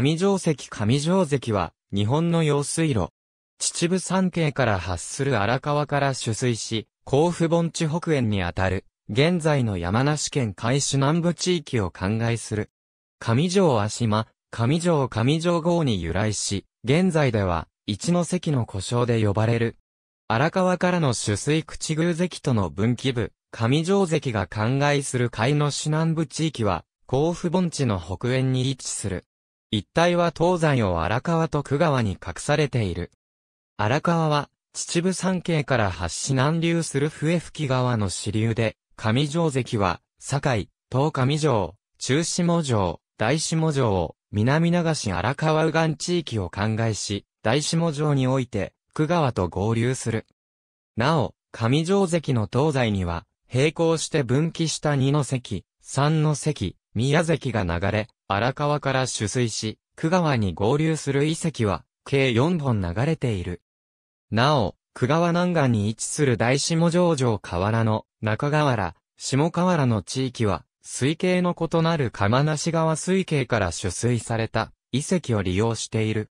上城石上城石は、日本の用水路。秩父山系から発する荒川から取水し、甲府盆地北縁にあたる、現在の山梨県海市南部地域を灌漑する。上城は島、上城上城号に由来し、現在では、一ノ関の故障で呼ばれる。荒川からの取水口宮関との分岐部、上城関が灌漑する海の市南部地域は、甲府盆地の北縁に位置する。一帯は東西を荒川と久川に隠されている。荒川は、秩父山系から発し南流する笛吹川の支流で、上城関は、堺、東上城、中下城、大下城を、南流し荒川右岸地域を考えし、大下城において、久川と合流する。なお、上城関の東西には、並行して分岐した二の関、三の関、宮関が流れ、荒川から取水し、久川に合流する遺跡は、計4本流れている。なお、久川南岸に位置する大下城城河原の中河原、下河原の地域は、水系の異なる釜無川水系から取水された遺跡を利用している。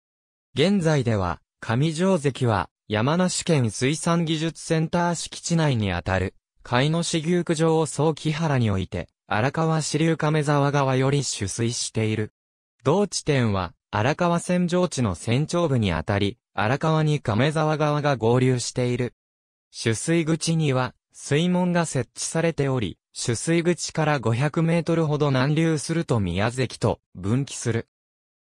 現在では、上城関は、山梨県水産技術センター敷地内にあたる、海の市牛区場を総木原において、荒川支流亀沢川より取水している。同地点は、荒川線上地の線長部にあたり、荒川に亀沢川が合流している。取水口には、水門が設置されており、取水口から500メートルほど南流すると宮関と分岐する。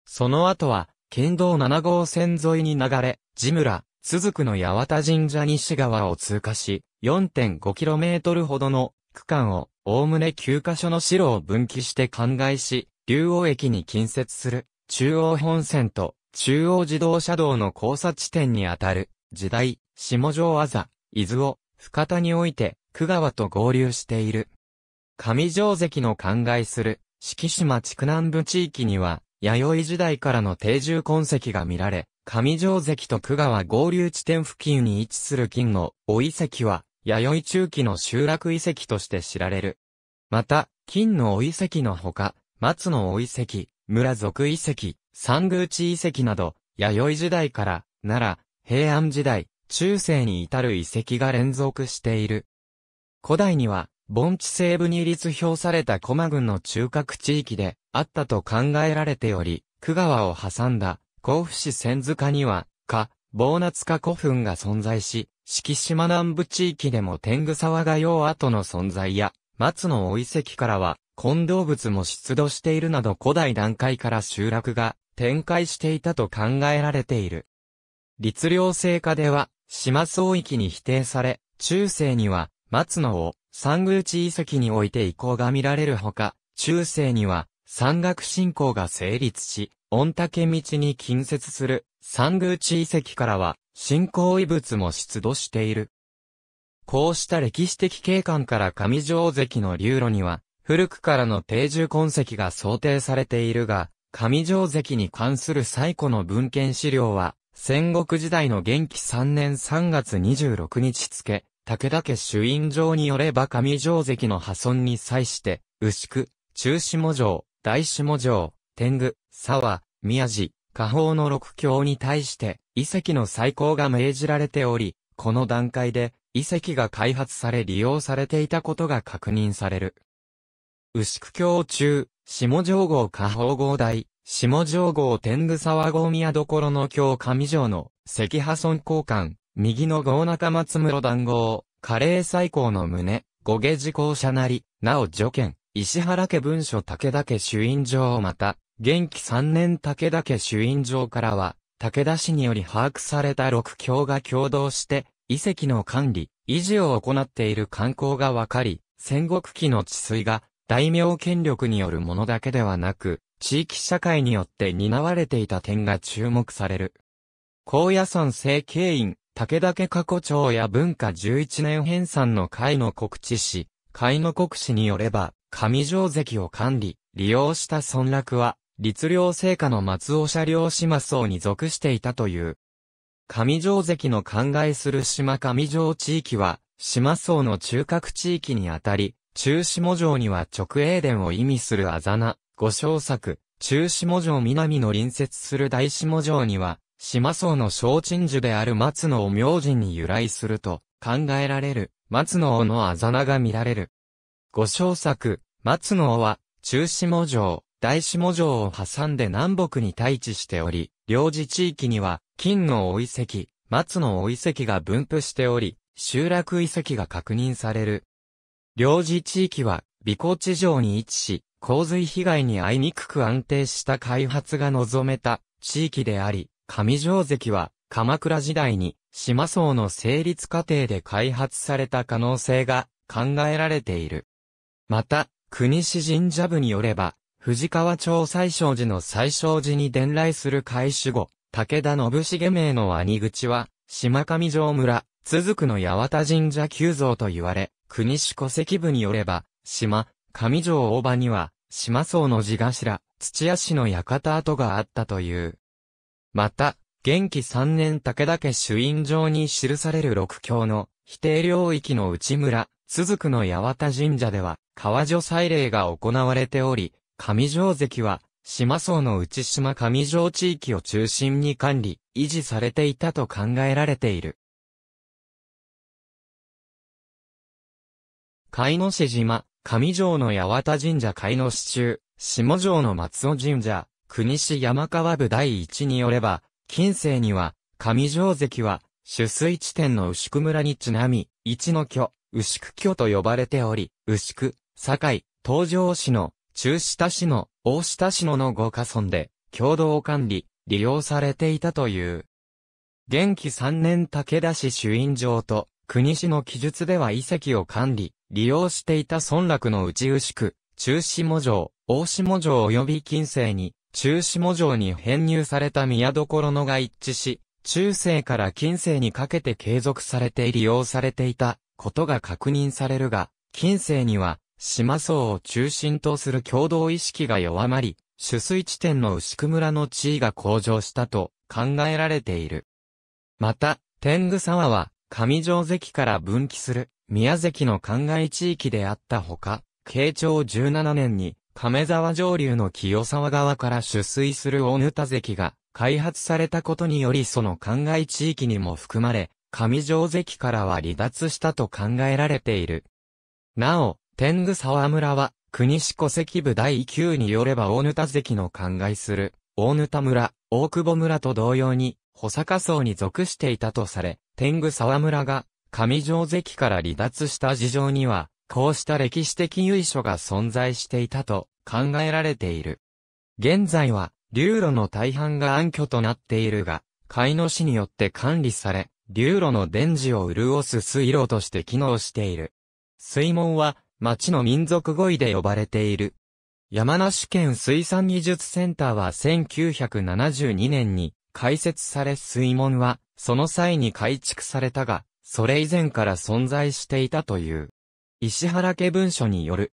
その後は、県道7号線沿いに流れ、地村、都くの八幡神社西側を通過し、4 5トルほどの区間をおおむね9カ所の城を分岐して灌漑し、竜王駅に近接する、中央本線と、中央自動車道の交差地点にあたる、時代、下城あざ、伊豆を、深田において、久川と合流している。上城関の灌漑する、敷島地区南部地域には、弥生時代からの定住痕跡が見られ、上城関と久川合流地点付近に位置する金の、お遺跡は、弥生中期の集落遺跡として知られる。また、金のお遺跡のほか、松のお遺跡、村族遺跡、三宮地遺跡など、弥生時代から、奈良、平安時代、中世に至る遺跡が連続している。古代には、盆地西部に立表された駒郡の中核地域であったと考えられており、久川を挟んだ甲府市千塚には、ー坊ツか古墳が存在し、四季島南部地域でも天狗沢が用跡の存在や、松のお遺跡からは、混動物も出土しているなど古代段階から集落が展開していたと考えられている。律令制下では、島総域に否定され、中世には、松野を三宮地遺跡において遺構が見られるほか、中世には、山岳信仰が成立し、御嶽道に近接する三宮地遺跡からは、新興遺物も出土している。こうした歴史的景観から上城関の流路には、古くからの定住痕跡が想定されているが、上城関に関する最古の文献資料は、戦国時代の元気3年3月26日付、武田家主印状によれば上城関の破損に際して、牛久、中下城、大下城、天狗、沢、宮寺、下方の六強に対して、遺跡の再興が命じられており、この段階で、遺跡が開発され利用されていたことが確認される。牛久峡中、下上郷下方郷大、下上郷天狗沢郷宮所の峡上城の、石破村交換、右の郷中松室談合、加齢最高の胸、五下時校舎なり、なお助見、石原家文書武田家主印状また、元気三年武田家主因場からは、武田氏により把握された六教が共同して、遺跡の管理、維持を行っている観光がわかり、戦国期の治水が、大名権力によるものだけではなく、地域社会によって担われていた点が注目される。高野村政経院、武田家過去町や文化11年編纂の会の告知史、会の国史によれば、上城関を管理、利用した村落は、律令聖家の松尾車両島荘に属していたという。上条関の考えする島上条地域は、島荘の中核地域にあたり、中下城には直営殿を意味するあざな、五小作、中下城南の隣接する大下城には、島荘の小鎮樹である松野を明人に由来すると考えられる松野のあざなが見られる。五小作、松野は中下城、大下城を挟んで南北に対地しており、領事地域には、金のお遺跡、松のお遺跡が分布しており、集落遺跡が確認される。領事地域は、美高地上に位置し、洪水被害に遭いにくく安定した開発が望めた地域であり、上城関は、鎌倉時代に、島層の成立過程で開発された可能性が考えられている。また、国史神社部によれば、藤川町最小寺の最小寺に伝来する開始後、武田信重名の兄口は、島上城村、続くの八幡神社急像と言われ、国主戸籍部によれば、島、上城大場には、島荘の地頭、土屋市の館跡があったという。また、元気三年武田家主院城に記される六教の、否定領域の内村、続くの八幡神社では、川女祭礼が行われており、上条関は、島層の内島上条地域を中心に管理、維持されていたと考えられている。海野市島、上条の八幡神社海野市中、下条の松尾神社、国市山川部第一によれば、近世には、上条関は、取水地点の牛久村にちなみ、一の居、牛久居と呼ばれており、牛久、堺、東条市の中下市の、大下市のの5家村で、共同管理、利用されていたという。元気三年武田市主因城と、国市の記述では遺跡を管理、利用していた村落の内牛区、中下城、大下城及び近世に、中下城に編入された宮所のが一致し、中世から近世にかけて継続されて利用されていたことが確認されるが、近世には島層を中心とする共同意識が弱まり、取水地点の牛久村の地位が向上したと考えられている。また、天狗沢は、上城関から分岐する宮関の灌漑地域であったほか、慶長17年に亀沢上流の清沢川から取水する大沼田関が開発されたことによりその灌漑地域にも含まれ、上城関からは離脱したと考えられている。なお、天狗沢村は、国史戸籍部第9によれば大田関の灌漑する、大沼村、大久保村と同様に、保坂層に属していたとされ、天狗沢村が、上城関から離脱した事情には、こうした歴史的由緒が存在していたと考えられている。現在は、流路の大半が暗渠となっているが、海の市によって管理され、流路の電磁を潤す水路として機能している。水門は、町の民族語彙で呼ばれている。山梨県水産技術センターは1972年に開設され水門は、その際に改築されたが、それ以前から存在していたという。石原家文書による。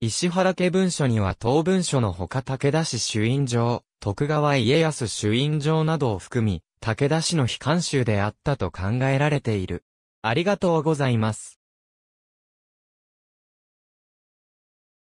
石原家文書には当文書のほか武田氏主印場、徳川家康主印場などを含み、武田氏の悲観集であったと考えられている。ありがとうございます。